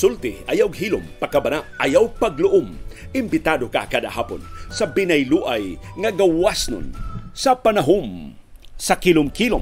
Sulti, ayaw hilom, pakabana, ayaw pagluom. Imbitado ka kada hapon sa binayluay nga gawas nun sa panahom sa kilom-kilom.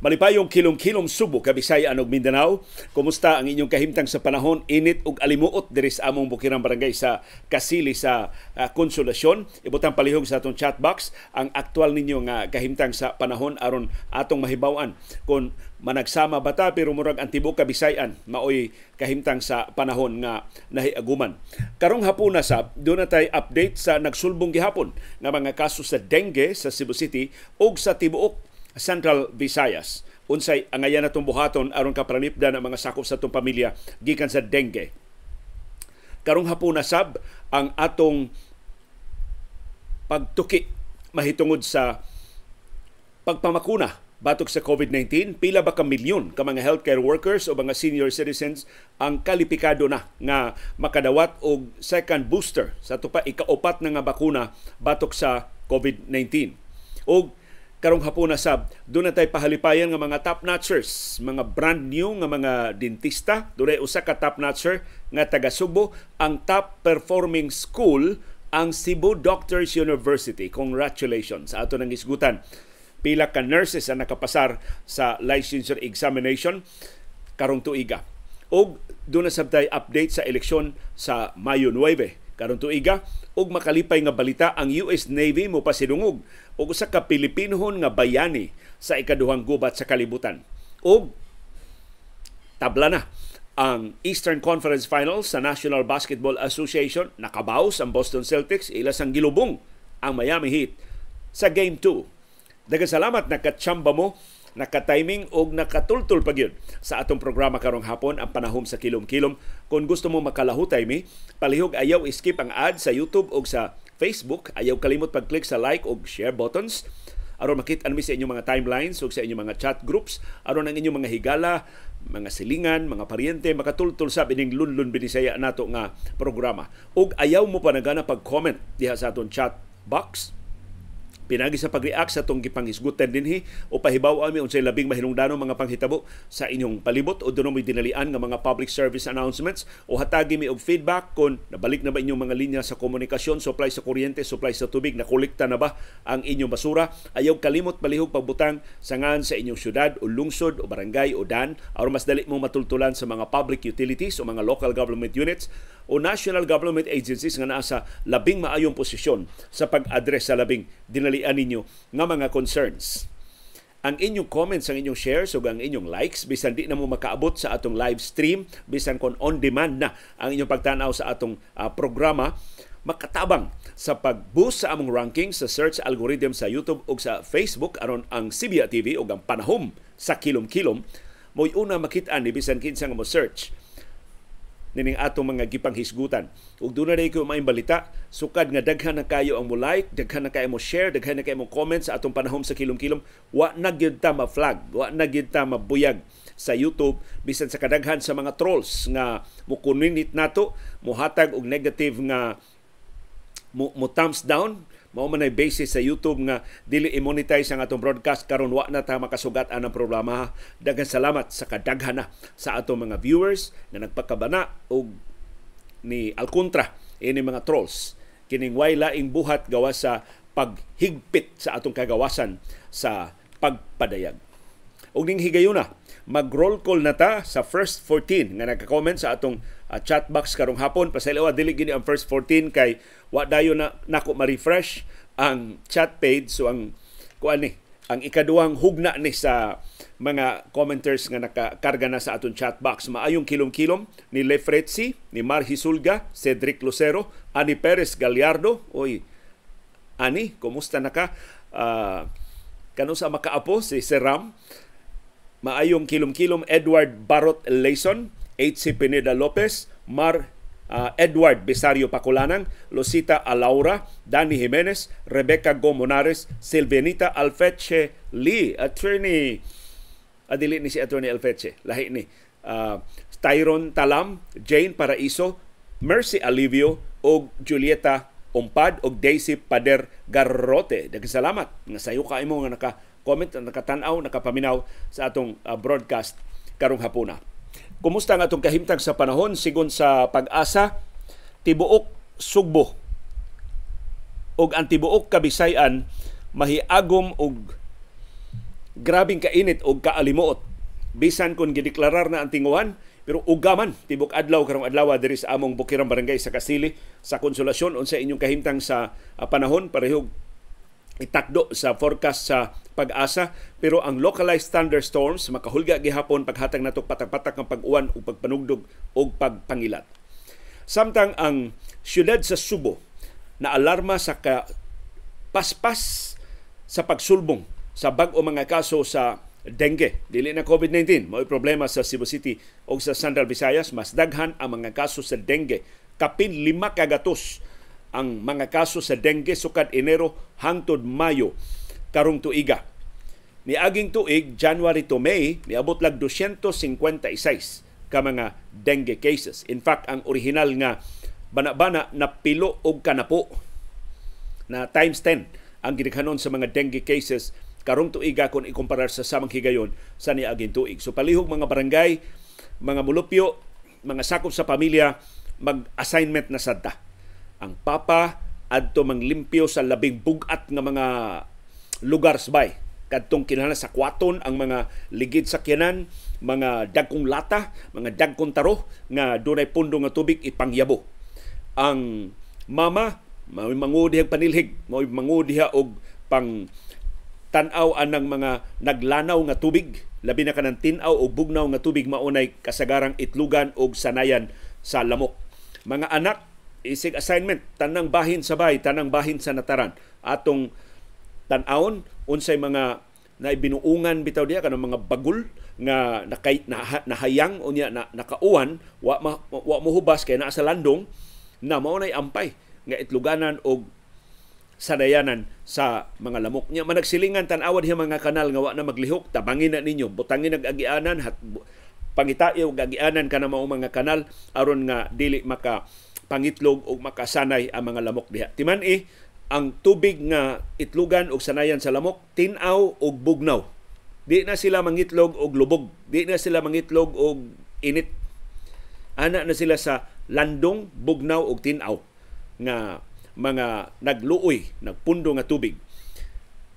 Malipayong kilom-kilom Subo, Kabisayan ug Mindanao. Kumusta ang inyong kahimtang sa panahon? Init ug alimuot diri sa among bukirang barangay sa Kasili sa uh, Konsolasyon. Ibutang palihog sa atong chat box ang aktual ninyo nga kahimtang sa panahon aron atong mahibawan kung managsama bata pero murag ang tibuok kabisayan maoy kahimtang sa panahon nga nahiaguman. Karong hapon na sab, doon na update sa nagsulbong gihapon nga mga kaso sa dengue sa Cebu City ug sa tibuok Central Visayas. Unsay angayan na buhaton aron kapranipda ng mga sakop sa tong pamilya gikan sa dengue. Karong hapon na sab ang atong pagtuki mahitungod sa pagpamakuna batok sa COVID-19, pila ba ka milyon ka mga healthcare workers o mga senior citizens ang kalipikado na nga makadawat og second booster sa tupa ikaupat na nga bakuna batok sa COVID-19. Og karong hapon na sab, doon natay pahalipayan nga mga top notchers, mga brand new nga mga dentista, doon ay usa ka top notcher nga taga Subo, ang top performing school ang Cebu Doctors University. Congratulations sa ato nang isgutan pila ka nurses ang nakapasar sa licensure examination karong tuiga. O doon na sabtay update sa eleksyon sa Mayo 9 karong tuiga og makalipay nga balita ang US Navy mo pasidungog og usa ka Pilipinhon nga bayani sa ikaduhang gubat sa kalibutan. Og tabla na ang Eastern Conference Finals sa National Basketball Association. Nakabaos ang Boston Celtics, ilas ang gilubong ang Miami Heat sa Game 2 Daghang salamat nakatsamba mo nakatiming og nakatultol pa gyud sa atong programa karong hapon ang panahom sa kilom-kilom. Kung gusto mo makalahutay mi, palihog ayaw skip ang ad sa YouTube og sa Facebook. Ayaw kalimot pag-click sa like og share buttons aron makita mi sa inyong mga timelines ug sa inyong mga chat groups aron ang inyong mga higala mga silingan, mga paryente, makatultol sa bining lunlun binisaya nato nga programa. Ug ayaw mo pa nagana pag-comment diha sa atong chat box Pinagi sa pag-react sa itong gipangisgutan dinhi o pahibaw ami unsay labing mahinungdanong mga panghitabo sa inyong palibot o may dinalian nga mga public service announcements o hatagi mi og feedback kung nabalik na ba inyong mga linya sa komunikasyon, supply sa kuryente, supply sa tubig, nakolekta na ba ang inyong basura. Ayaw kalimot palihog pagbutang sangan sa inyong syudad o lungsod o barangay o dan aron mas dali mo matultulan sa mga public utilities o mga local government units o national government agencies nga naa sa labing maayong posisyon sa pag-address sa labing dinalian ninyo nga mga concerns. Ang inyong comments, ang inyong shares o ang inyong likes, bisan di na mo makaabot sa atong live stream, bisan kon on demand na ang inyong pagtanaw sa atong uh, programa, makatabang sa pag-boost sa among ranking sa search algorithm sa YouTube ug sa Facebook aron ang CBA TV ug ang panahom sa kilom-kilom mo'y una makita ni bisan kinsa nga mo search nining atong mga gipanghisgutan. Ug duna na rin ko balita, sukad nga daghan na kayo ang mo like, daghan na kayo mo share, daghan na kayo mo comment sa atong panahom sa kilom-kilom, wa na gyud ta ma-flag, wa na gyud ta mabuyag sa YouTube bisan sa kadaghan sa mga trolls nga mukuninit nato, muhatag og negative nga mo thumbs down mao man basis sa YouTube nga dili i-monetize ang atong broadcast karon wa na ta makasugat anang problema. Daghang salamat sa kadaghan sa atong mga viewers na nagpakabana og ni Alcontra ini mga trolls kining wala laing buhat gawa sa paghigpit sa atong kagawasan sa pagpadayag. Og ning higayuna, mag-roll call na ta sa first 14 nga nagka-comment sa atong a chat box karong hapon pasaylawa dili gini ang first 14 kay wa dayo na nako ma-refresh ang chat page so ang kuan ni ang ikaduhang hugna ni sa mga commenters nga nakakarga na sa aton chat box maayong kilom-kilom ni Lefretsi, ni Marhi Sulga Cedric Lucero, Ani Perez Gallardo, oy Ani, kumusta na ka? Uh, ah, kano sa makaapo si Seram, maayong kilom-kilom Edward Barot Layson H.C. Pineda Lopez, Mar uh, Edward Bisario Pakulanang, Lucita Alaura, Danny Jimenez, Rebecca Gomonares, Silvianita Alfeche Lee, attorney adili ni si attorney Alfeche, lahi ni uh, Tyron Talam, Jane Paraiso, Mercy Alivio o Julieta Umpad o Daisy Pader Garrote. Dagsalamat nga sayo ka imo nga naka-comment, nakatanaw, nakapaminaw sa atong uh, broadcast karong hapuna. Kumusta nga itong kahimtang sa panahon? Sigon sa pag-asa, tibuok Sugbo ug ang tibuok Kabisayan mahiagom og grabing kainit og kaalimuot. Bisan kung gideklarar na ang tinguhan, pero ugaman tibok adlaw karong adlaw diri sa among Bukirang Barangay sa Kasili sa Konsolasyon unsa inyong kahimtang sa ah, panahon pareho itakdo sa forecast sa pag-asa pero ang localized thunderstorms makahulga gihapon paghatag nato patak-patak ng pag-uwan ug pagpanugdog ug pagpangilat. Samtang ang siyudad sa Subo na alarma sa ka paspas sa pagsulbong sa bag-o mga kaso sa dengue. Dili na COVID-19, may problema sa Cebu City o sa Central Visayas, mas daghan ang mga kaso sa dengue. Kapin lima kagatos ang mga kaso sa dengue sukad Enero hangtod Mayo karong tuiga. Niaging tuig January to May miabot lag 256 ka mga dengue cases. In fact, ang original nga banabana na pilo og kanapo na times 10 ang gidaghanon sa mga dengue cases karong tuiga kon ikumparar sa samang higayon sa niaging tuig. So palihog mga barangay, mga mulupyo, mga sakop sa pamilya mag-assignment na sadta ang Papa adto manglimpyo sa labing bugat nga mga lugar sabay kadtong kinahanglan sa kwaton ang mga ligid sakyanan, mga dagkong lata, mga dagkong taro nga dunay pundo nga tubig ipangyabo. Ang mama mao'y mangudi og panilhig, mao'y mangudi og pang tan-aw anang mga naglanaw nga tubig, labi na kanang tin-aw og bugnaw nga tubig maunay kasagarang itlugan og sanayan sa lamok. Mga anak isig assignment tanang bahin sabay tanang bahin sa nataran atong tan-aon unsay mga naibinuungan bitaw diya kanang mga bagul nga nakay, nahayang unya na, nakauan wa ma, wa mohubas kay naa sa landong na mao nay ampay nga itluganan og sadayanan sa mga lamok niya managsilingan tan-awad hiya mga kanal nga wa na maglihok tabangin na ninyo butangin nag agianan hat pangitayo gagianan kana mao mga kanal aron nga dili maka pangitlog og makasanay ang mga lamok diha. Timan i eh, ang tubig nga itlugan og sanayan sa lamok tinaw og bugnaw. Di na sila mangitlog og lubog, di na sila mangitlog og init. Ana na sila sa landong, bugnaw og tinaw nga mga nagluoy, nagpundo nga tubig.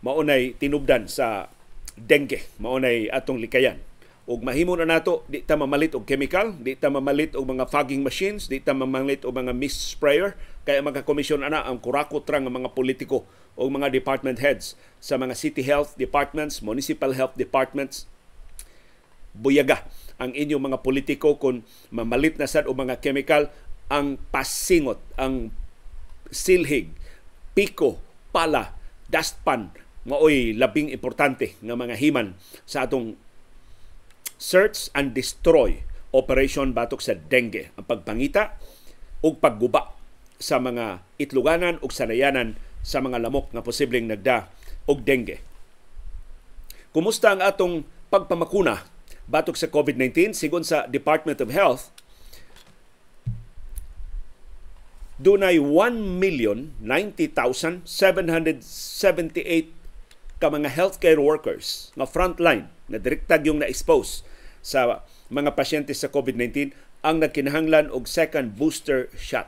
Maunay tinubdan sa dengue, maunay atong likayan ug mahimo na nato di ta mamalit og chemical, di ta mamalit og mga fogging machines, di ta mamalit og mga mist sprayer kaya magka ana ang kurakot ra mga politiko o mga department heads sa mga city health departments, municipal health departments. Buyaga ang inyong mga politiko kung mamalit na sad og mga chemical ang pasingot, ang silhig, piko, pala, dustpan, maoy labing importante nga mga himan sa atong Search and Destroy Operation Batok sa Dengue. Ang pagpangita o pagguba sa mga itluganan o sanayanan sa mga lamok na posibleng nagda o dengue. Kumusta ang atong pagpamakuna batok sa COVID-19? Sigon sa Department of Health, dunay 1,090,778 ka mga healthcare workers na frontline na direktag yung na-expose sa mga pasyente sa COVID-19 ang nagkinahanglan og second booster shot.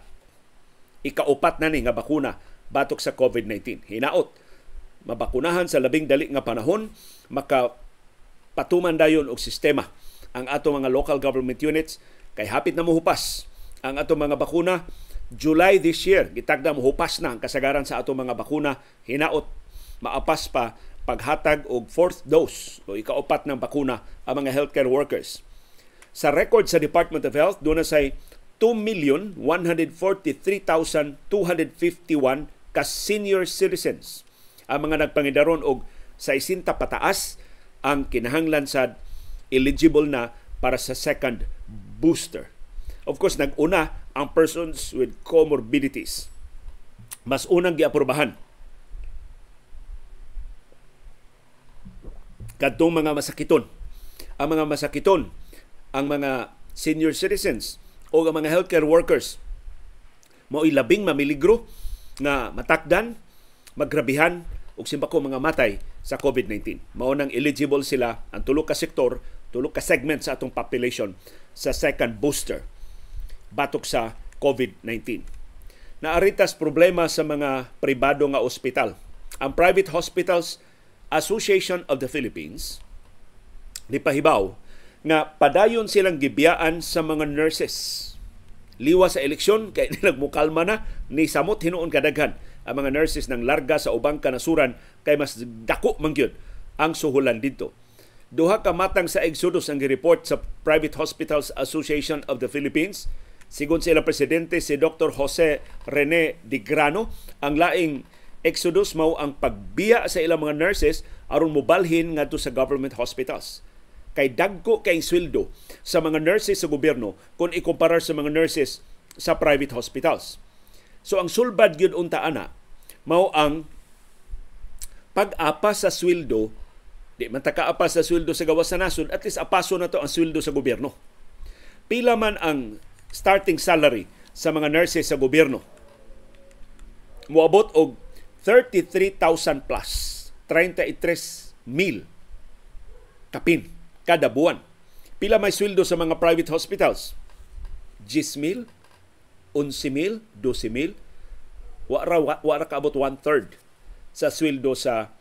Ikaupat na ni nga bakuna batok sa COVID-19. Hinaot mabakunahan sa labing dali nga panahon maka patuman dayon og sistema ang ato mga local government units kay hapit na mohupas ang ato mga bakuna July this year gitagda mohupas na ang kasagaran sa ato mga bakuna hinaot maapas pa paghatag og fourth dose o ikaupat ng bakuna ang mga healthcare workers. Sa record sa Department of Health, doon na say 2,143,251 ka senior citizens ang mga nagpangidaron og 60 pataas ang kinahanglan sa eligible na para sa second booster. Of course, nag-una ang persons with comorbidities. Mas unang giaprobahan kadtong mga masakiton. Ang mga masakiton, ang mga senior citizens o ang mga healthcare workers mao labing mamiligro na matakdan, magrabihan og simpako mga matay sa COVID-19. Mao nang eligible sila ang tulo ka sektor, tulo ka segment sa atong population sa second booster batok sa COVID-19. Naaritas problema sa mga pribado nga ospital. Ang private hospitals Association of the Philippines nipahibaw nga padayon silang gibiyaan sa mga nurses liwa sa eleksyon kay nagmukalma na ni samot hinuon kadaghan ang mga nurses ng larga sa ubang kanasuran kay mas dako man gyud ang suhulan didto duha ka matang sa exodus ang gireport sa Private Hospitals Association of the Philippines sigon sa ilang presidente si Dr. Jose Rene Digrano ang laing Exodus mao ang pagbiya sa ilang mga nurses aron mobalhin ngadto sa government hospitals. Kay dagko kay sweldo sa mga nurses sa gobyerno kung ikumpara sa mga nurses sa private hospitals. So ang sulbad gyud unta ana mao ang pag-apa sa sweldo di man ta kaapa sa sweldo sa gawas sa nasod at least apaso na to ang sweldo sa gobyerno. Pila man ang starting salary sa mga nurses sa gobyerno. Muabot og 33,000 plus, 33 mil kapin kada buwan. Pila may sweldo sa mga private hospitals? 10 mil, 11 mil, 12 mil. Wara, wara kaabot one-third sa sweldo sa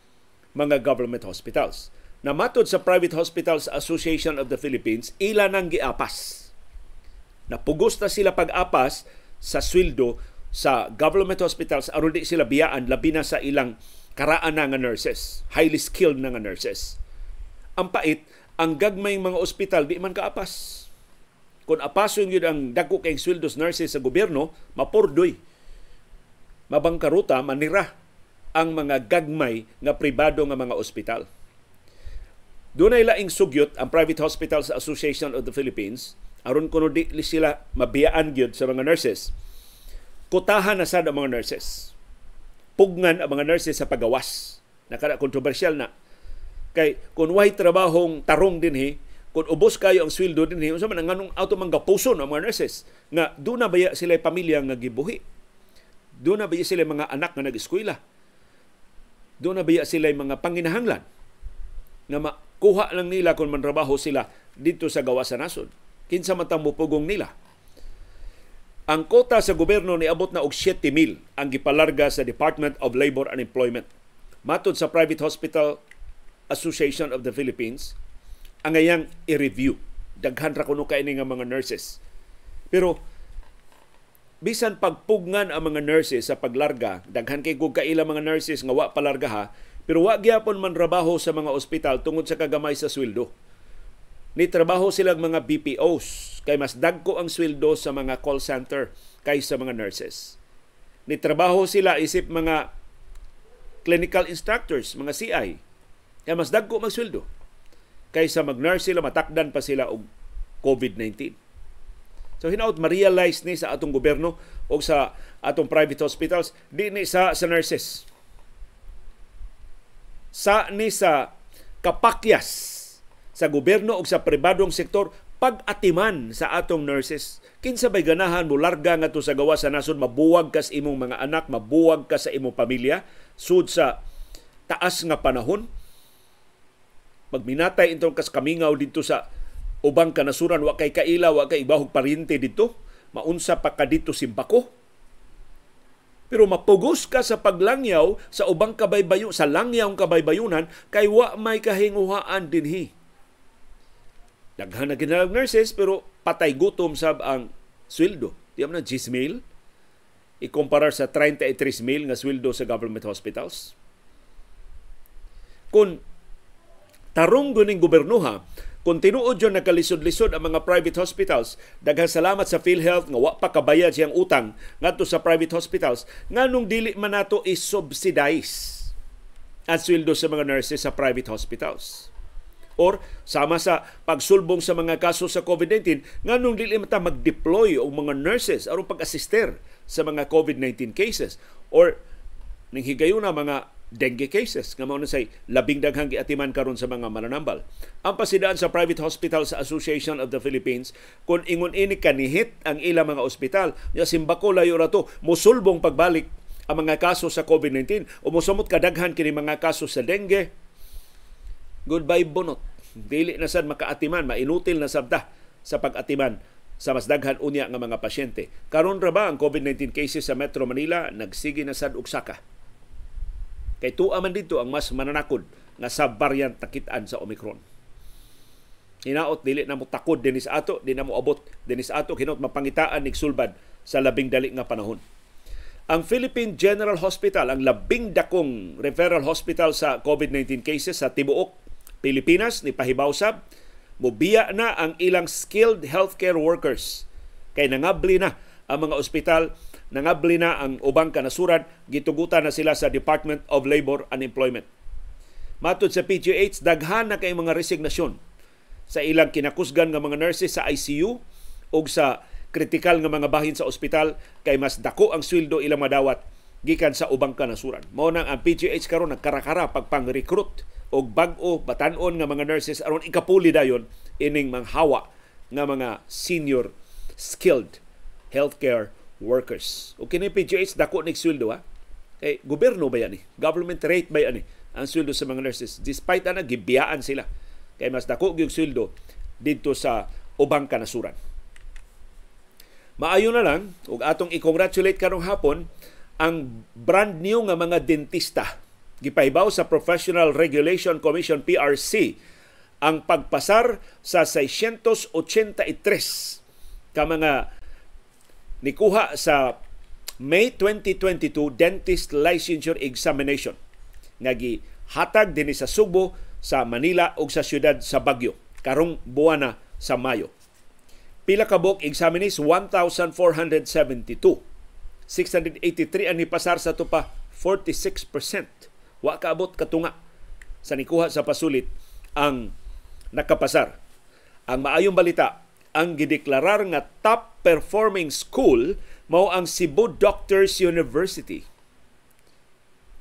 mga government hospitals. na Namatod sa Private Hospitals Association of the Philippines, ila nang giapas. Napugos na sila pag-apas sa sweldo sa government hospitals aron di sila biyaan labi na sa ilang karaan na nga nurses, highly skilled na nga nurses. Ang pait ang gagmay mga ospital di man kaapas. Kung apason gyud ang dako kay sweldos nurses sa gobyerno, mapurdoy. Mabangkaruta, manira ang mga gagmay nga pribado nga mga ospital. Dunay laing sugyot ang Private Hospitals Association of the Philippines aron kuno di sila mabiyaan gyud sa mga nurses Kutahan na sad ang mga nurses. Pugnan ang mga nurses sa pagawas. Nakara kontrobersyal na. Kay kung way trabahong tarong dinhi, kun ubos kayo ang sweldo dinhi, unsa man nganong auto manggapuson ang mga nurses nga do na baya sila pamilya nga gibuhi. Do na baya sila mga anak nga nag-eskwela. Do na baya sila mga panginahanglan nga makuha lang nila kung manrabaho sila dito sa gawa sa nasod. Kinsa matang mupugong nila. Ang kota sa gobyerno ni abot na og 7,000 ang gipalarga sa Department of Labor and Employment. Matod sa Private Hospital Association of the Philippines, ang ayang i-review. Daghan ra kuno kay nga mga nurses. Pero bisan pagpugngan ang mga nurses sa paglarga, daghan kay kog kaila mga nurses nga wa palarga ha, pero wa gyapon man trabaho sa mga ospital tungod sa kagamay sa sweldo ni trabaho silang mga BPOs kay mas dagko ang sweldo sa mga call center kaysa mga nurses. Ni trabaho sila isip mga clinical instructors, mga CI, kay mas dagko magsweldo kaysa mag-nurse sila matakdan pa sila og COVID-19. So hinaut ma-realize ni sa atong gobyerno o sa atong private hospitals di ni sa sa nurses. Sa ni sa kapakyas sa gobyerno o sa pribadong sektor pag-atiman sa atong nurses. Kinsa bay ganahan mo larga nga to sa gawa sa nasun mabuwag kas imong mga anak, mabuwag ka sa imong pamilya sud sa taas nga panahon. Pagminatay intong kas kamingaw dito sa ubang kanasuran wa kay kaila wa kay ibahog parinte dito maunsa pa ka dito simbako pero mapugos ka sa paglangyaw sa ubang kabaybayo sa langyaw kabaybayunan kay wa may kahinguhaan dinhi Daghang na ginalag nurses pero patay gutom sab ang sweldo. Di man 10 mil. Ikumpara sa 33 mil nga sweldo sa government hospitals. Kung tarong ng gobernuha, kung tinuod yun nakalisod-lisod ang mga private hospitals, daghang salamat sa PhilHealth nga wa pa kabayad siyang utang ngadto sa private hospitals nga nung dili man nato i-subsidize ang sweldo sa mga nurses sa private hospitals or sama sa pagsulbong sa mga kaso sa COVID-19 nganong dili mata mag-deploy og mga nurses aron pag-assister sa mga COVID-19 cases or ning higayon na mga dengue cases nga mao na say labing daghang giatiman karon sa mga mananambal ang pasidaan sa private hospitals association of the Philippines kun ingon ini kanihit ang ilang mga ospital nya simbako layo ra to mosulbong pagbalik ang mga kaso sa COVID-19 o mosumot kadaghan kini mga kaso sa dengue goodbye bunot dili na sad makaatiman, mainutil na sabta sa pagatiman sa mas daghan unya nga mga pasyente. Karon ra ba ang COVID-19 cases sa Metro Manila nagsige na sad og saka. Kay tuwa man dito ang mas mananakod nga sub-variant takitan sa Omicron. Hinaot dili na mo takod dinis ato, di na mo abot dinis ato kinot mapangitaan ning sulbad sa labing dali nga panahon. Ang Philippine General Hospital, ang labing dakong referral hospital sa COVID-19 cases sa tibuok Pilipinas ni pahibaw sab mobiya na ang ilang skilled healthcare workers kay nangabli na ang mga ospital nangabli na ang ubang kanasuran gitugutan na sila sa Department of Labor and Employment Matod sa PGH daghan na kay mga resignasyon sa ilang kinakusgan nga mga nurses sa ICU ug sa kritikal nga mga bahin sa ospital kay mas dako ang sweldo ilang madawat gikan sa ubang kanasuran mao nang ang PGH karon nagkarakara pagpang-recruit og bag-o batan-on nga mga nurses aron ikapuli dayon ining manghawa nga mga senior skilled healthcare workers. O kini PGH dako ni sweldo ha. Kay eh, gobyerno ba yan eh? Government rate ba yan eh? ang sweldo sa mga nurses despite ana gibiyaan sila. Kay mas dako gyud sweldo didto sa ubang kanasuran. Maayo na lang ug atong i-congratulate karong hapon ang brand new nga mga dentista Gipaibaw sa Professional Regulation Commission PRC ang pagpasar sa 683 ka mga nikuha sa May 2022 Dentist Licensure Examination nga gihatag dinhi sa Subo sa Manila ug sa siyudad sa Bagyo karong buwana sa Mayo. Pila ka book examinees 1472. 683 ang pasar sa tupa 46%. Wa kaabot katunga sa nikuha sa pasulit ang nakapasar. Ang maayong balita, ang gideklarar nga top performing school mao ang Cebu Doctors University.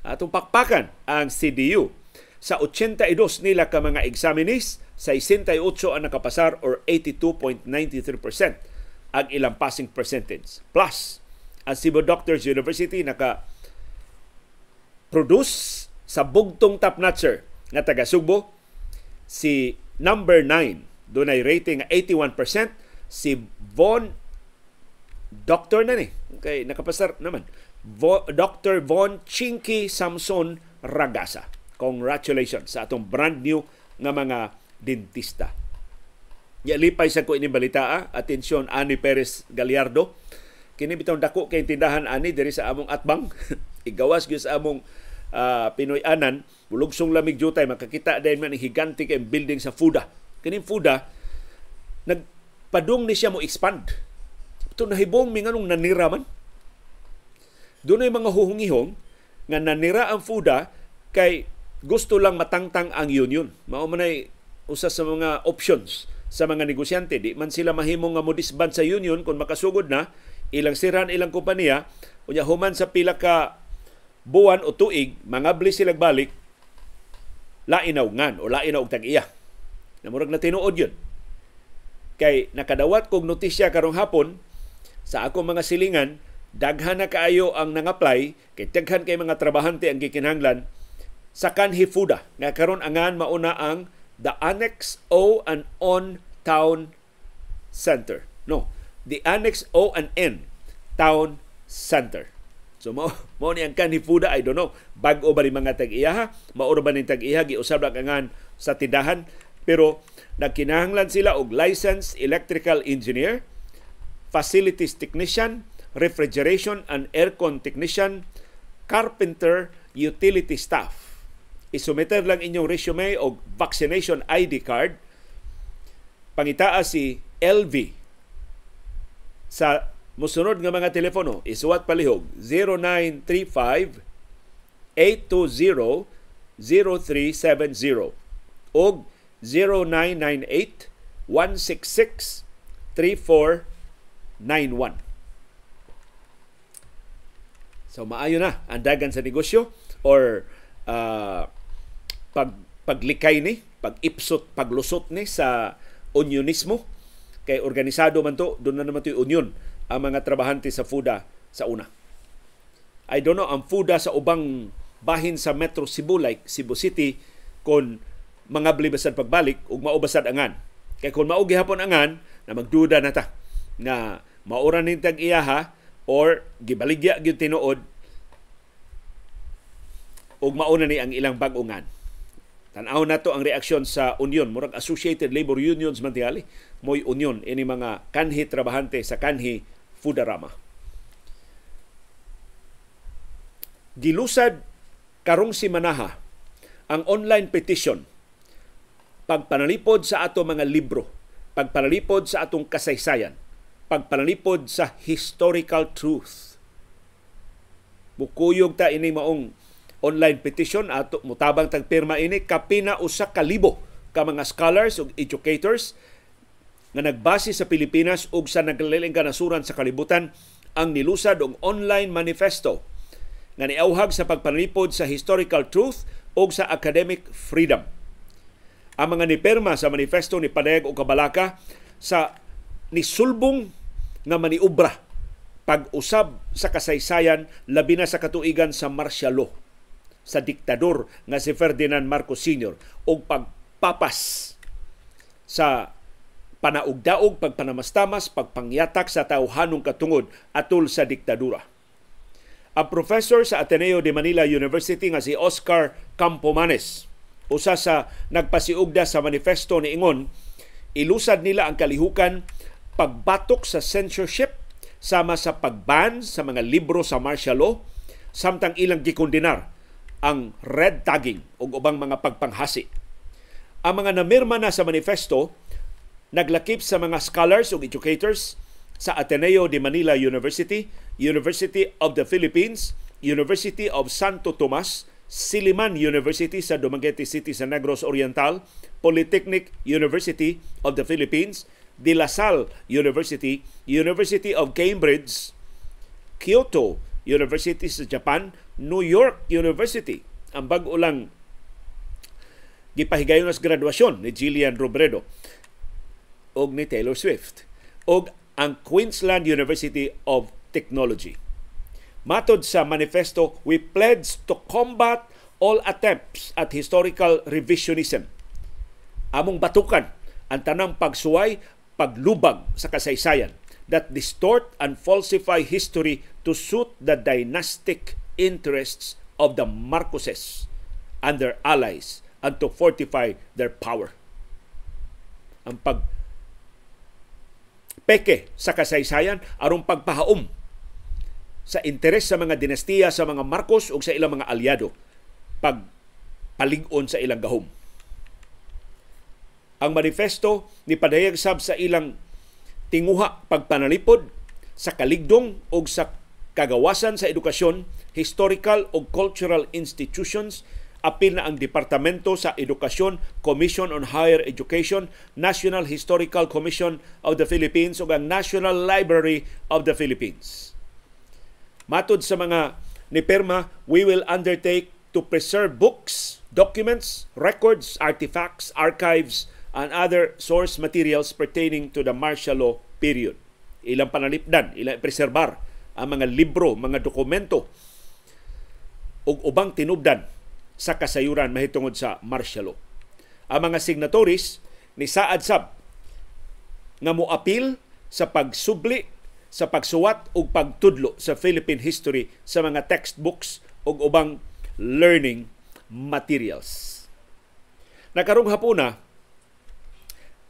Atong pakpakan ang CDU sa 82 nila ka mga examinees, 68 ang nakapasar or 82.93% ang ilang passing percentage. Plus, ang Cebu Doctors University naka produce sa bugtong top-notcher nga taga Sugbo, si number 9, doon ay rating 81%, si Von Doctor na ni. Okay, nakapasar naman. Vo, Dr. Von Chinky Samson Ragasa. Congratulations sa atong brand new nga mga dentista. Yalipay sa ko ini balita ah. atensyon ani Perez Galiardo. Kini bitaw dako kay tindahan ani diri sa among atbang. Igawas gyud sa among uh, Pinoy Anan, bulugsong lamig jutay, makakita dahil man higanti kay building sa Fuda. Kining Fuda, nagpadong ni siya mo expand. Ito nahibong mi nganong nanira man. Doon ay mga huhungihong nga nanira ang Fuda kay gusto lang matangtang ang union. Mao man usa sa mga options sa mga negosyante. Di man sila mahimong nga modisband sa union kung makasugod na, ilang siran ilang kumpanya, unya human sa pila ka buwan o tuig, mga mangabli sila balik, lainaw ngan o lainaw og tag-iya. Namurag na tinuod yun. Kay nakadawat kog notisya karong hapon sa akong mga silingan, daghan na kaayo ang nang-apply kay daghan kay mga trabahante ang gikinahanglan sa kanhi fuda nga karon angan mauna ang the Annex O and On Town Center. No, the Annex O and N Town Center. So mo, mo ni ang kanhi fuda I don't know. Bag-o ba ni mga tag-iyaha? Mao ba ni tag-iyaha giusab kangan sa tindahan pero nagkinahanglan sila og licensed electrical engineer, facilities technician, refrigeration and aircon technician, carpenter, utility staff. Isumiter lang inyong resume o vaccination ID card. Pangitaa si LV sa Musunod nga mga telepono, isuwat palihog 0935 820-0370 o 0998-166-3491. So maayo na ang dagan sa negosyo or uh, pag paglikay ni, pag-ipsot, paglusot ni sa unionismo kay organisado man to, doon na naman to yung union ang mga trabahante sa FUDA sa una. I don't know, ang FUDA sa ubang bahin sa Metro Cebu like Cebu City kon mga blibasan pagbalik ug maubasad angan. Kay kon mao gihapon angan na magduda na ta na maura ni tag iyaha or gibaligya gyud tinuod ug mauna ni ang ilang bag-ungan. Tanaw na to ang reaksyon sa Union, murag Associated Labor Unions man tiyali, moy Union ini mga kanhi trabahante sa kanhi Fudarama. Gilusad karong si Manaha ang online petition pagpanalipod sa ato mga libro, pagpanalipod sa atong kasaysayan, pagpanalipod sa historical truth. Bukuyog ta ini maong online petition ato mutabang tagpirma ini kapina usa ka libo ka mga scholars ug educators nga nagbase sa Pilipinas ug sa naglaling kanasuran sa kalibutan ang nilusad og online manifesto nga niauhag sa pagpanlipod sa historical truth ug sa academic freedom. Ang mga nipirma sa manifesto ni Panayag o Kabalaka sa nisulbong nga maniubra pag-usab sa kasaysayan labi na sa katuigan sa martial law sa diktador nga si Ferdinand Marcos Sr. o pagpapas sa panaugdaog, pagpanamastamas, pagpangyatak sa tawhanong katungod atol sa diktadura. Ang professor sa Ateneo de Manila University nga si Oscar Campomanes, usa sa nagpasiugda sa manifesto ni Ingon, ilusad nila ang kalihukan pagbatok sa censorship sama sa pagban sa mga libro sa martial law samtang ilang gikondinar ang red tagging o ubang mga pagpanghasi. Ang mga namirma na sa manifesto Naglakip sa mga scholars ug educators sa Ateneo de Manila University, University of the Philippines, University of Santo Tomas, Siliman University sa Dumaguete City sa Negros Oriental, Polytechnic University of the Philippines, De La Salle University, University of Cambridge, Kyoto University sa Japan, New York University, ang bag-ulang gipahigayon sa graduasyon ni Gillian Robredo og ni Taylor Swift og ang Queensland University of Technology. Matod sa manifesto, we pledge to combat all attempts at historical revisionism. Among batukan ang tanang pagsuway, paglubag sa kasaysayan that distort and falsify history to suit the dynastic interests of the Marcoses and their allies and to fortify their power. Ang pag peke sa kasaysayan aron pagpahaom sa interes sa mga dinastiya sa mga Marcos ug sa ilang mga aliado pag palig-on sa ilang gahom. Ang manifesto ni padayag sab sa ilang tinguha pagpanalipod sa kaligdong ug sa kagawasan sa edukasyon, historical ug cultural institutions apil na ang Departamento sa Edukasyon, Commission on Higher Education, National Historical Commission of the Philippines ug ang National Library of the Philippines. Matod sa mga ni Perma, we will undertake to preserve books, documents, records, artifacts, archives, and other source materials pertaining to the martial law period. Ilang panalipdan, ilang preserbar ang mga libro, mga dokumento ug ubang tinubdan sa kasayuran mahitungod sa martial law. Ang mga signatories ni Saad Sab nga moapil sa pagsubli sa pagsuwat ug pagtudlo sa Philippine history sa mga textbooks ug ubang learning materials. Nakarong hapuna,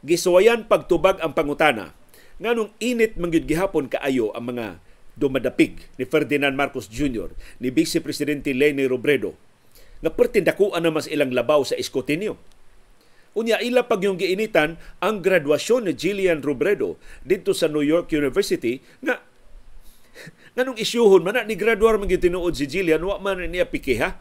gisuwayan pagtubag ang pangutana nganong init mangyud gihapon kaayo ang mga dumadapig ni Ferdinand Marcos Jr., ni Vice Presidente Leni Robredo, nga pertindakuan na mas ilang labaw sa iskutinyo. Unya ila pag yung giinitan ang graduasyon ni Gillian Robredo dito sa New York University nga nganong isyuhon man na ni graduar man tinuod si Gillian wa man niya pikiha.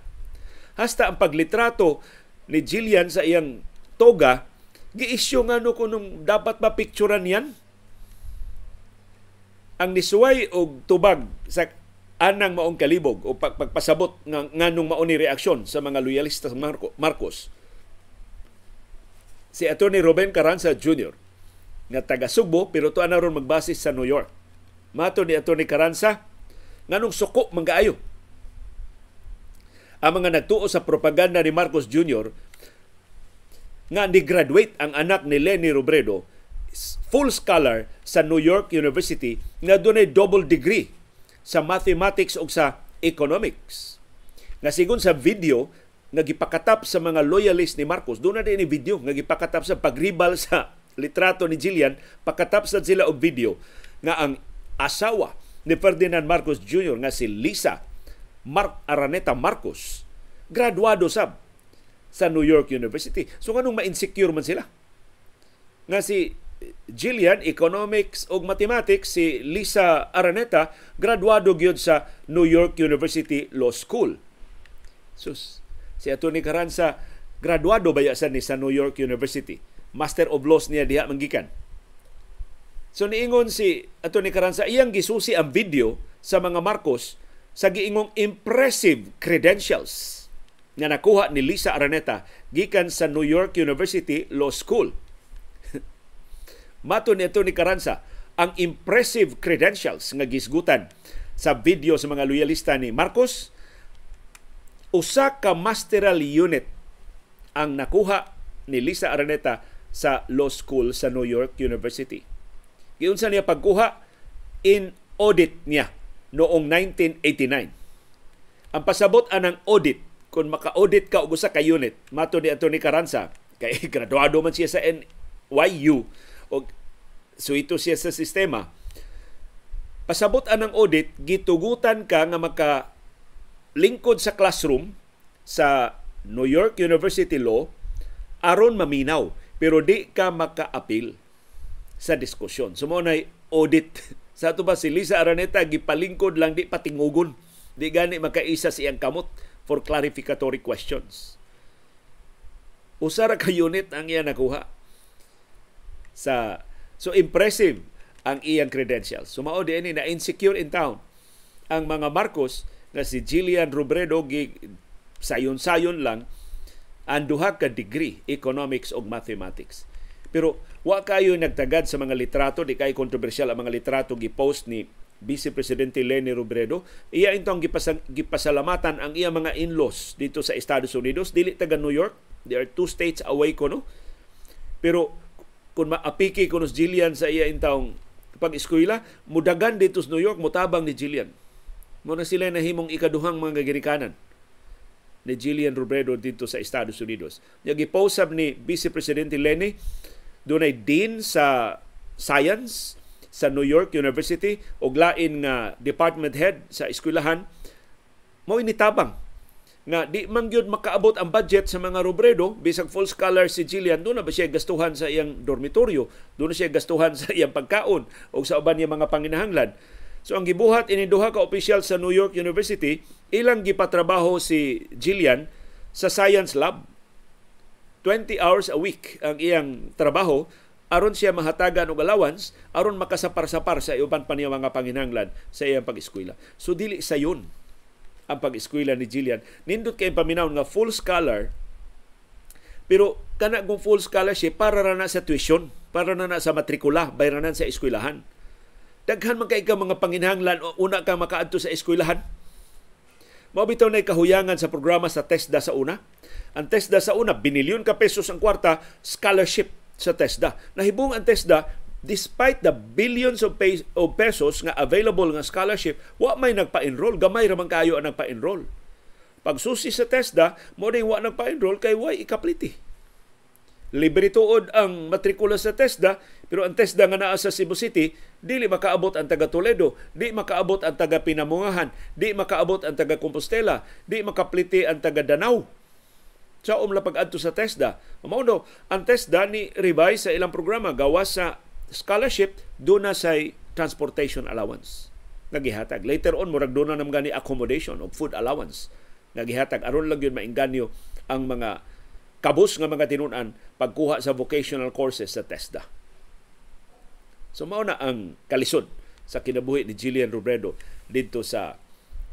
Hasta ang paglitrato ni Gillian sa iyang toga giisyo nga no kunong dapat ba picturean yan ang nisuway og tubag sa anang maong kalibog o pagpasabot ng nganong mauni reaksyon sa mga loyalista sa Marco, Marcos. Si Attorney Ruben Carranza Jr. nga taga Sugbo pero tuan ron magbasis sa New York. Mato ni Attorney Carranza nganong suko mangaayo. Ang mga nagtuo sa propaganda ni Marcos Jr. nga ni graduate ang anak ni Lenny Robredo full scholar sa New York University nga dunay double degree sa mathematics o sa economics. Nga sigon sa video nagipakatap sa mga loyalist ni Marcos, doon na din ni video nga gipakatap sa pagribal sa litrato ni Jillian, pakatap sa sila og video nga ang asawa ni Ferdinand Marcos Jr. nga si Lisa Mark Araneta Marcos, graduado sab sa New York University. So nganong ma-insecure man sila? Nga si Jillian Economics ug Mathematics si Lisa Araneta graduado gyud sa New York University Law School. Sus, si Attorney Carranza graduado ba sa ni sa New York University. Master of Laws niya diha manggikan. So niingon si Attorney Carranza iyang gisusi ang video sa mga Marcos sa giingong impressive credentials nga nakuha ni Lisa Araneta gikan sa New York University Law School Mato nito Antonio Carranza, ang impressive credentials nga gisgutan sa video sa mga loyalista ni Marcos, usa ka masteral unit ang nakuha ni Lisa Araneta sa law school sa New York University. Giunsa niya pagkuha in audit niya noong 1989. Ang pasabot anang audit kung maka-audit ka og usa ka unit mato ni Antonio Carranza kay graduado man siya sa NYU o suito siya sa sistema. Pasabot ang audit, gitugutan ka nga maka lingkod sa classroom sa New York University Law aron maminaw pero di ka makaapil sa diskusyon. So mo audit. Sa ato ba si Lisa Araneta gipalingkod lang di patingugon. Di gani makaisa siyang kamot for clarificatory questions. Usara ka unit ang iya nakuha sa so impressive ang iyang credentials. Sumao din na insecure in town ang mga Marcos na si Gillian Robredo sayon-sayon lang ang duha ka degree economics og mathematics. Pero wa kayo nagtagad sa mga litrato, di kay controversial ang mga litrato gi-post ni Vice Presidente Leni Robredo. Iya intong gipasang, gipasalamatan ang iya mga in-laws dito sa Estados Unidos, dili taga New York. There are two states away ko no. Pero kung maapiki kuno si Jillian sa iya intawong pag-eskwela, mudagan dito sa New York, mutabang ni Jillian. Muna sila na himong ikaduhang mga gagirikanan ni Jillian Robredo dito sa Estados Unidos. Niya posab ni Vice Presidente Lenny dunay dean sa science sa New York University ug lain nga department head sa eskwelahan mao initabang nga di man gyud makaabot ang budget sa mga Robredo bisag full scholar si Jillian do na ba siya gastuhan sa iyang dormitoryo do na siya gastuhan sa iyang pagkaon o sa uban niya mga panginahanglan so ang gibuhat ini duha ka opisyal sa New York University ilang gipatrabaho si Jillian sa science lab 20 hours a week ang iyang trabaho aron siya mahatagan og allowance aron makasapar-sapar sa iban pa niya mga panginahanglan sa iyang pag-eskwela so dili sayon ang pag-eskwela ni Jillian. Nindot kay paminaw nga full scholar pero kana kung full scholarship para ra na sa tuition, para na na sa matrikula, bayranan sa eskwelahan. Daghan man kay ka mga panginahanglan o una ka makaadto sa eskwelahan. Mao bitaw nay kahuyangan sa programa sa TESDA sa una. Ang TESDA sa una binilyon ka pesos ang kwarta scholarship sa TESDA. Nahibong ang TESDA despite the billions of, pay- of pesos nga available nga scholarship, wa may nagpa-enroll. Gamay ramang kayo ang nagpa-enroll. Pag susi sa TESDA, mo na wa nagpa-enroll kay wa ikapliti. Libre tuod ang matrikula sa TESDA, pero ang TESDA nga naa sa Cebu City, dili makaabot ang taga Toledo, di makaabot ang taga Pinamungahan, di makaabot ang taga Compostela, di makapliti ang taga Danau. Sa so, umlapag adto sa TESDA, mao no, ang TESDA ni revise sa ilang programa gawas sa scholarship do na sa transportation allowance nagihatag later on murag do na nam gani accommodation o food allowance nagihatag aron lang yun mainganyo ang mga kabus nga mga tinunan pagkuha sa vocational courses sa TESDA so mao na ang kalisod sa kinabuhi ni Jillian Robredo dito sa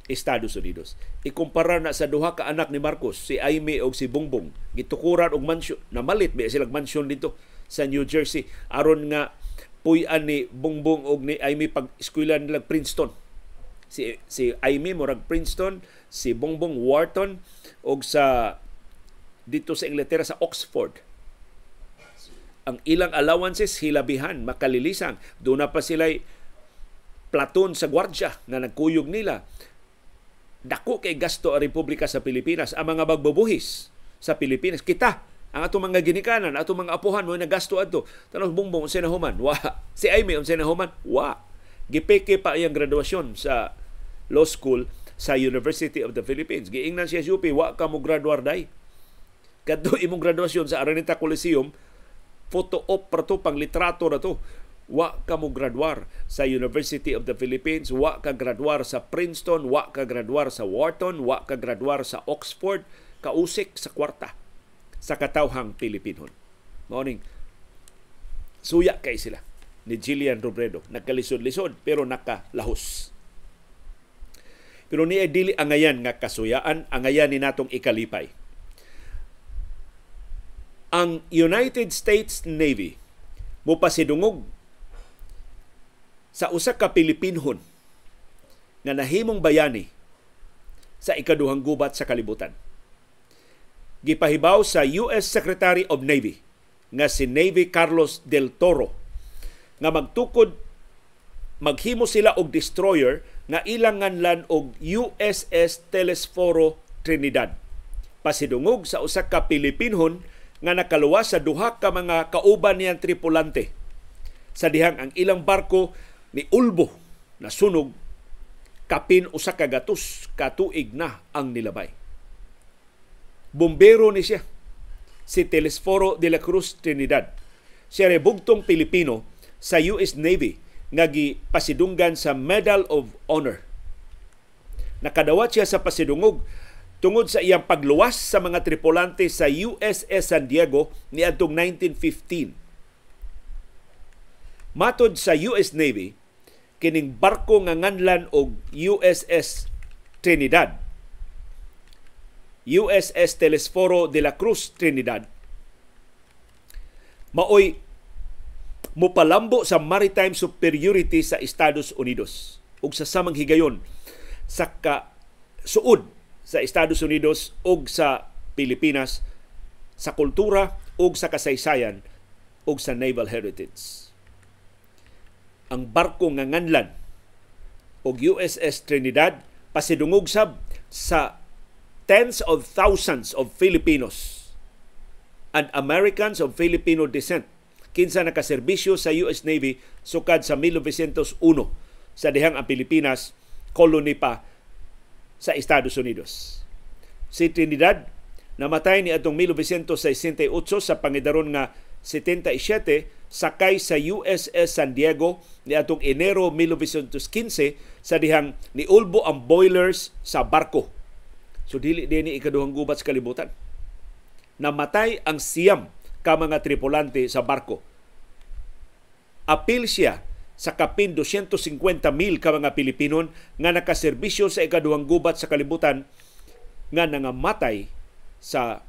Estados Unidos. Ikumpara na sa duha ka anak ni Marcos, si Aimee o si Bongbong, gitukuran og mansyon, namalit ba silang mansyon dito sa New Jersey aron nga puy-an ni Bongbong og ni Aimee pag eskwela nila Princeton. Si si Aimee murag Princeton, si Bongbong Wharton og sa dito sa Inglaterra sa Oxford. Ang ilang allowances hilabihan, makalilisan. Doon na pa sila'y platon sa gwardya na nagkuyog nila. Dako kay gasto ang Republika sa Pilipinas. Ang mga magbubuhis sa Pilipinas, kita ang ato mga ginikanan, ato mga apuhan mo nagasto ato. Tanong bumbong, unsa na human? Wa. Si Amy unsa na human? Wa. Gipeke pa iyang graduasyon sa law school sa University of the Philippines. Giingnan siya UP, wa ka mo graduar day. Kadto imong graduasyon sa Araneta Coliseum, photo op ra to pang litrato na to. Wa ka mo graduar sa University of the Philippines, wa ka graduar sa Princeton, wa ka graduar sa Wharton, wa ka graduar sa Oxford, kausik sa kwarta sa katawhang Pilipinon. Morning. Suya kay sila ni Gillian Robredo. Nagkalisod-lisod pero nakalahos. Pero niya dili angayan nga kasuyaan, angayan ni natong ikalipay. Ang United States Navy mopasidungog sa usa ka Pilipinhon nga nahimong bayani sa ikaduhang gubat sa kalibutan gipahibaw sa US Secretary of Navy nga si Navy Carlos Del Toro nga magtukod maghimo sila og destroyer nga ilang nganlan og USS Telesforo Trinidad pasidungog sa usa ka Pilipinhon nga nakaluwas sa duha ka mga kauban niyang tripulante sa dihang ang ilang barko ni Ulbo na sunog kapin usa ka gatus katuig na ang nilabay Bombero ni siya si Telesforo de la Cruz Trinidad. Siya rebugtong Pilipino sa US Navy nga gipasidunggan sa Medal of Honor. Nakadawat siya sa pasidungog tungod sa iyang pagluwas sa mga tripulante sa USS San Diego niadtong 1915. Matod sa US Navy, kining barko nga nganlan og USS Trinidad USS Telesforo de la Cruz Trinidad maoy mupalambo sa maritime superiority sa Estados Unidos ug sa samang higayon sa ka suod sa Estados Unidos ug sa Pilipinas sa kultura ug sa kasaysayan ug sa naval heritage. Ang barko nga nganlan og USS Trinidad pasidungog sab sa tens of thousands of Filipinos and Americans of Filipino descent kinsa nakaserbisyo sa US Navy sukad sa 1901 sa dihang ang Pilipinas koloni pa sa Estados Unidos. Si Trinidad namatay ni atong 1968 sa pangidaron nga 77 sakay sa USS San Diego ni atong Enero 1915 sa dihang niulbo ang boilers sa barko So dili din ikaduhang gubat sa kalibutan. Namatay ang siyam ka mga tripulante sa barko. Apil siya sa kapin 250 mil ka mga Pilipino nga nakaserbisyo sa ikaduhang gubat sa kalibutan nga nangamatay sa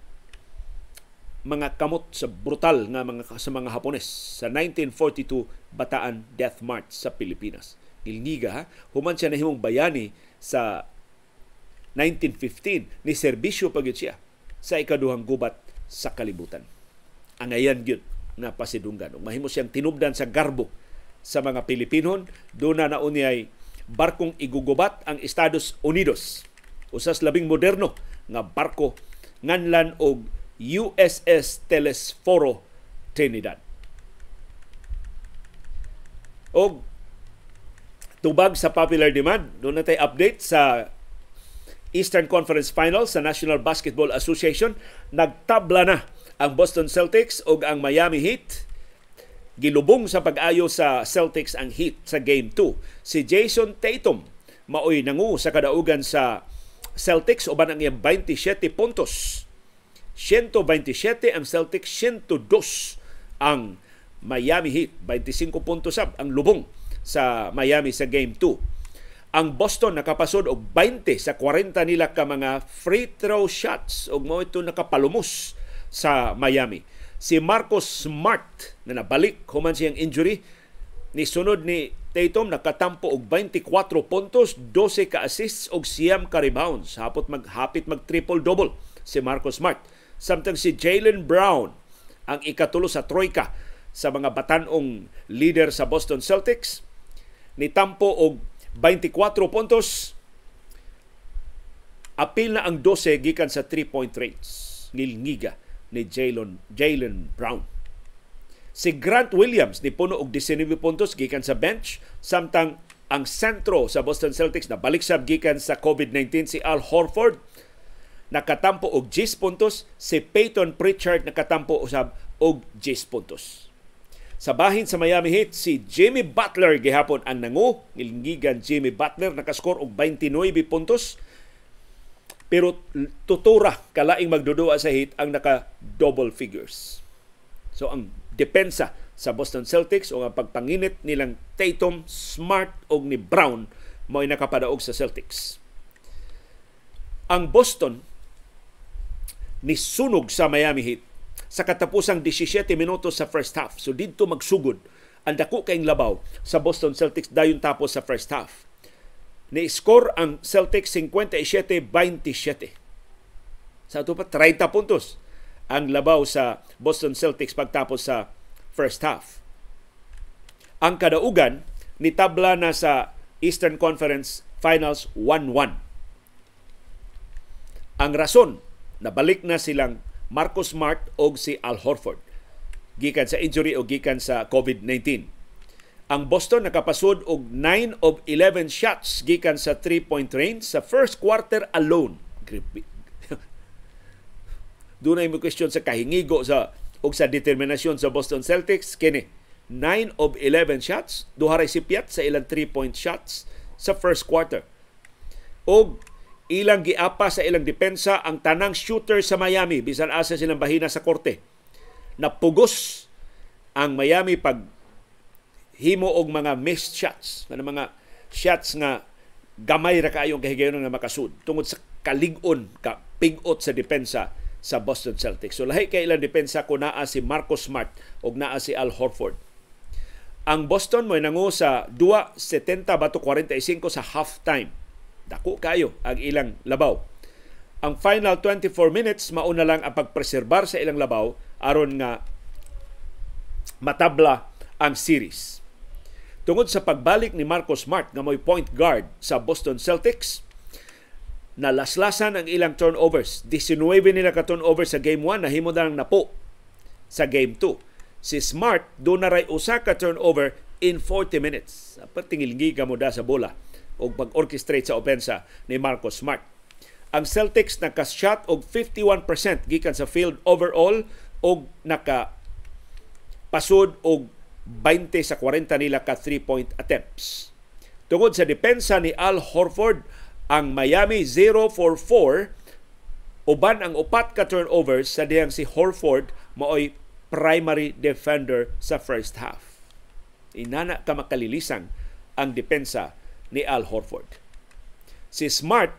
mga kamot sa brutal nga mga sa mga Hapones sa 1942 Bataan Death March sa Pilipinas. Ilniga human siya nahimong bayani sa 1915 ni serbisyo pagit siya sa ikaduhang gubat sa kalibutan. Ang ayan gyud na pasidunggan. Mahimo siyang tinubdan sa garbo sa mga Pilipino Doon na naunyay barkong igugubat ang Estados Unidos. Usas labing moderno nga barko nganlan og USS Telesforo Trinidad. Og tubag sa popular demand, doon na update sa Eastern Conference Finals sa National Basketball Association, nagtabla na ang Boston Celtics o ang Miami Heat. Gilubong sa pag-ayo sa Celtics ang Heat sa Game 2. Si Jason Tatum maoy nangu sa kadaugan sa Celtics uban ang 27 puntos. 127 ang Celtics, 102 ang Miami Heat. 25 puntos sab ang lubong sa Miami sa Game 2. Ang Boston nakapasod og 20 sa 40 nila ka mga free throw shots og mao ito nakapalumos sa Miami. Si Marcus Smart na nabalik human siyang injury ni sunod ni Tatum nakatampo og 24 puntos, 12 ka assists og 7 ka rebounds. Hapot maghapit mag triple double si Marcus Smart. Samtang si Jalen Brown ang ikatulo sa troika sa mga batanong leader sa Boston Celtics ni tampo og 24 puntos. Apil na ang 12 gikan sa 3-point rates. Ngilngiga ni Jalen, Jalen Brown. Si Grant Williams ni puno og 19 puntos gikan sa bench samtang ang sentro sa Boston Celtics na balik sab gikan sa COVID-19 si Al Horford nakatampo og 10 puntos si Peyton Pritchard nakatampo usab og 10 puntos. Sa bahin sa Miami Heat, si Jimmy Butler gihapon ang nangu. Ngilingigan Jimmy Butler, nakascore og 29 puntos. Pero tutura kalaing magdudua sa Heat ang naka-double figures. So ang depensa sa Boston Celtics o ang pagpanginit nilang Tatum, Smart o ni Brown mo nakapadaog sa Celtics. Ang Boston ni sunog sa Miami Heat sa katapusang 17 minuto sa first half. So didto magsugod ang dako kaing labaw sa Boston Celtics dayon tapos sa first half. Ni-score ang Celtics 57-27. Sa ito pa, 30 puntos ang labaw sa Boston Celtics pagtapos sa first half. Ang kadaugan ni tabla na sa Eastern Conference Finals 1-1. Ang rason, nabalik na silang Marcos Smart o si Al Horford gikan sa injury o gikan sa COVID-19. Ang Boston nakapasod og 9 of 11 shots gikan sa 3-point range sa first quarter alone. Dunay mo question sa kahingigo sa og sa determinasyon sa Boston Celtics kini 9 of 11 shots, duha ra sipyat sa ilang 3-point shots sa first quarter. Og ilang giapa sa ilang depensa ang tanang shooter sa Miami bisan asa silang bahina sa korte. Napugos ang Miami pag himo og mga missed shots, nga mga shots nga gamay ra kaayo ang nga makasud tungod sa kalig-on ka pigot sa depensa sa Boston Celtics. So lahi kay ilang depensa ko naa si Marcus Smart og naa si Al Horford. Ang Boston mo nangu sa 2.70 bato 45 sa halftime Dako kayo ang ilang labaw. Ang final 24 minutes mauna lang ang pagpreserbar sa ilang labaw aron nga matabla ang series. Tungod sa pagbalik ni Marcos Smart nga moy point guard sa Boston Celtics, nalaslasan ang ilang turnovers. 19 nila ka turnovers sa game 1 nahimo na lang napo sa game 2. Si Smart do na ray usa ka turnover in 40 minutes. Patingilgi ka mo da sa bola o pag-orchestrate sa opensa ni Marcos Smart. Ang Celtics naka-shot og 51% gikan sa field overall og naka pasod og 20 sa 40 nila ka 3-point attempts. Tungod sa depensa ni Al Horford, ang Miami 0 for 4 uban ang upat ka turnovers sa diyang si Horford maoy primary defender sa first half. Inana ka makalilisang ang depensa ni Al Horford. Si Smart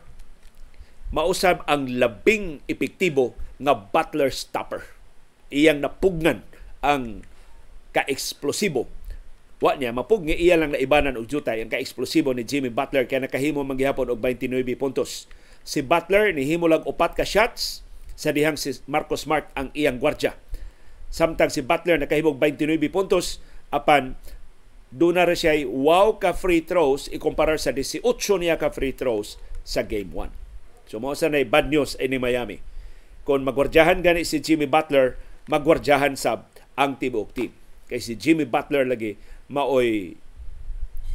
mausab ang labing epektibo nga Butler stopper. Iyang napugnan ang ka explosibo wa niya mapugni iya lang ibanan og juta ang ka explosibo ni Jimmy Butler kay nakahimo man og 29 puntos. Si Butler nihimo lang upat ka shots sa dihang si Marcos Smart ang iyang gwardya. Samtang si Butler nakahimo 29 puntos apan doon na siya wow ka free throws ikumpara sa 18 niya ka free throws sa game 1. So mo sa nay bad news ini Miami. Kung magwardyahan gani si Jimmy Butler, magwardyahan sab ang tibok team. Kay si Jimmy Butler lagi maoy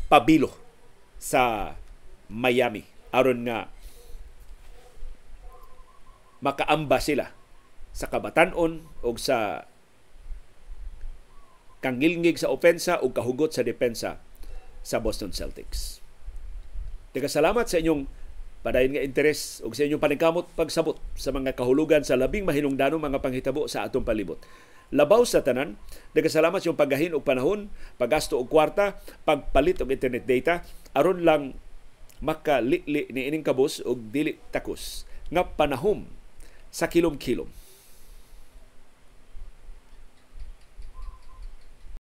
pabilo sa Miami aron nga makaamba sila sa kabatanon o sa kangilngig sa opensa o kahugot sa depensa sa Boston Celtics. Teka salamat sa inyong padayon nga interes ug sa inyong paningkamot pagsabot sa mga kahulugan sa labing mahinungdanong mga panghitabo sa atong palibot. Labaw sa tanan, nagkasalamat yung paggahin og panahon, paggasto og kwarta, pagpalit og internet data aron lang makaliili ni ining kabos og dili takus nga panahom sa kilom-kilom.